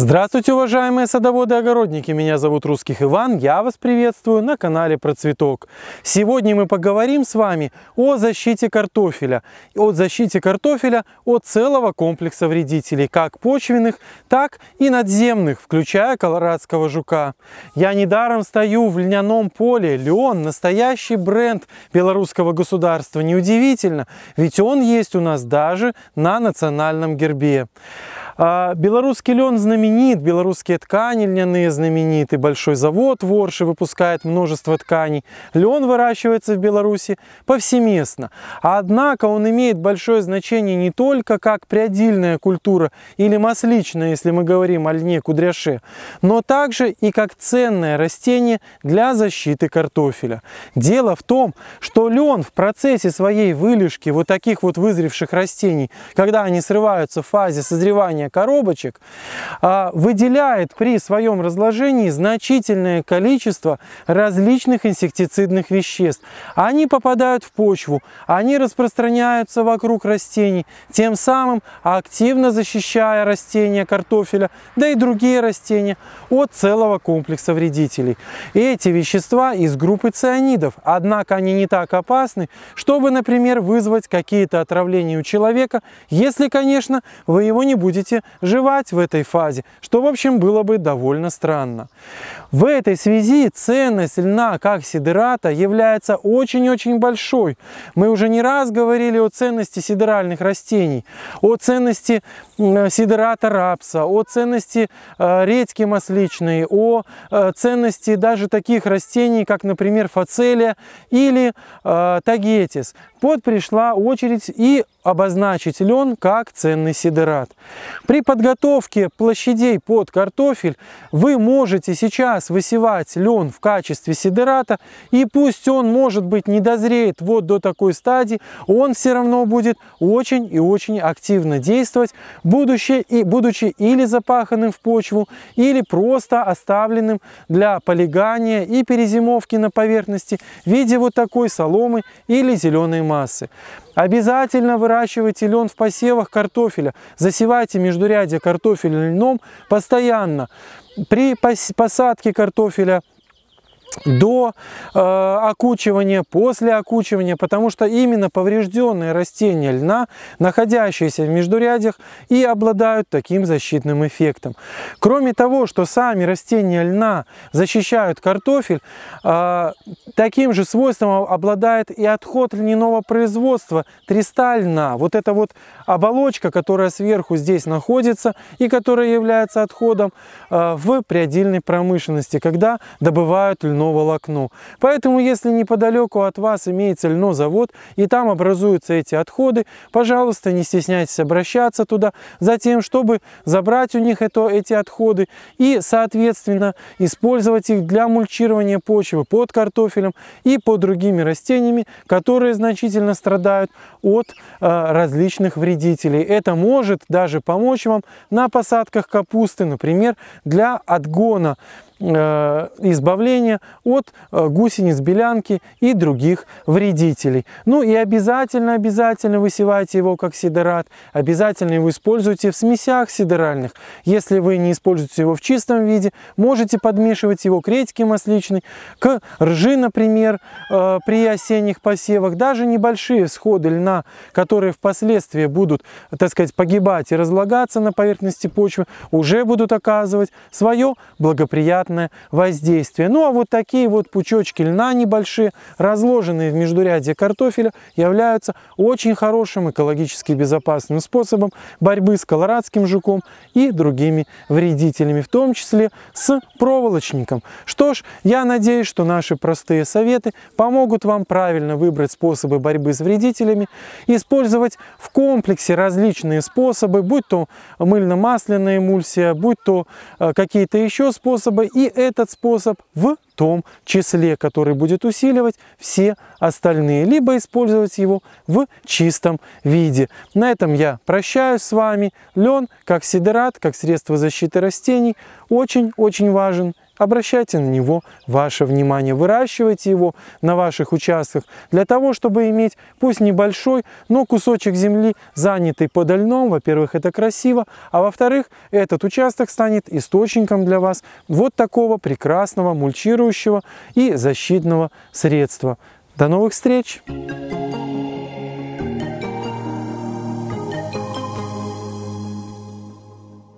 Здравствуйте, уважаемые садоводы и огородники! Меня зовут Русских Иван, я вас приветствую на канале Процветок. Сегодня мы поговорим с вами о защите картофеля. О защите картофеля от целого комплекса вредителей, как почвенных, так и надземных, включая колорадского жука. Я недаром стою в льняном поле. Леон – настоящий бренд белорусского государства. Неудивительно, ведь он есть у нас даже на национальном гербе. А, белорусский лен знаменит, белорусские ткани льняные знамениты, большой завод в Орше выпускает множество тканей. Лен выращивается в Беларуси повсеместно. Однако он имеет большое значение не только как приодильная культура или масличная, если мы говорим о льне кудряше, но также и как ценное растение для защиты картофеля. Дело в том, что лен в процессе своей вылежки вот таких вот вызревших растений, когда они срываются в фазе созревания разложения коробочек а, выделяет при своем разложении значительное количество различных инсектицидных веществ. Они попадают в почву, они распространяются вокруг растений, тем самым активно защищая растения картофеля, да и другие растения от целого комплекса вредителей. Эти вещества из группы цианидов, однако они не так опасны, чтобы, например, вызвать какие-то отравления у человека, если, конечно, вы его не будете фазе жевать в этой фазе, что, в общем, было бы довольно странно. В этой связи ценность льна как сидерата является очень-очень большой. Мы уже не раз говорили о ценности сидеральных растений, о ценности э, сидерата рапса, о ценности э, редьки масличной, о э, ценности даже таких растений, как, например, фацелия или тагетис. Вот пришла очередь и обозначить лен как ценный сидерат. При подготовке площадей под картофель вы можете сейчас высевать лен в качестве сидерата, и пусть он, может быть, не дозреет вот до такой стадии, он все равно будет очень и очень активно действовать, будучи, и, будучи или запаханным в почву, или просто оставленным для полегания и перезимовки на поверхности в виде вот такой соломы или зеленой массы. Обязательно выращивайте лен в посевах картофеля, засевайте междурядье картофеля льном постоянно. При посадке картофеля до э, окучивания, после окучивания, потому что именно поврежденные растения льна, находящиеся в междурядьях, и обладают таким защитным эффектом. Кроме того, что сами растения льна защищают картофель, э, таким же свойством обладает и отход льняного производства, треста льна. Вот эта вот оболочка, которая сверху здесь находится и которая является отходом э, в приодельной промышленности, когда добывают льна льного волокно. Поэтому, если неподалеку от вас имеется льнозавод, и там образуются эти отходы, пожалуйста, не стесняйтесь обращаться туда, за тем, чтобы забрать у них это, эти отходы и, соответственно, использовать их для мульчирования почвы под картофелем и под другими растениями, которые значительно страдают от э, различных вредителей. Это может даже помочь вам на посадках капусты, например, для отгона Э, избавления от э, гусениц, белянки и других вредителей. Ну и обязательно, обязательно высевайте его как сидорат, обязательно его используйте в смесях сидоральных. Если вы не используете его в чистом виде, можете подмешивать его к редьке масличной, к ржи, например, э, при осенних посевах. Даже небольшие всходы льна, которые впоследствии будут, так сказать, погибать и разлагаться на поверхности почвы, уже будут оказывать свое благоприятное благоприятное воздействие. Ну а вот такие вот пучочки льна небольшие, разложенные в междуряде картофеля, являются очень хорошим экологически безопасным способом борьбы с колорадским жуком и другими вредителями, в том числе с проволочником. Что ж, я надеюсь, что наши простые советы помогут вам правильно выбрать способы борьбы с вредителями, использовать в комплексе различные способы, будь то мыльно-масляная эмульсия, будь то э, какие-то еще способы, и этот способ в том числе, который будет усиливать все остальные, либо использовать его в чистом виде. На этом я прощаюсь с вами. Лен, как сидерат, как средство защиты растений, очень-очень важен обращайте на него ваше внимание, выращивайте его на ваших участках для того, чтобы иметь пусть небольшой, но кусочек земли, занятый подо льном. Во-первых, это красиво, а во-вторых, этот участок станет источником для вас вот такого прекрасного мульчирующего и защитного средства. До новых встреч!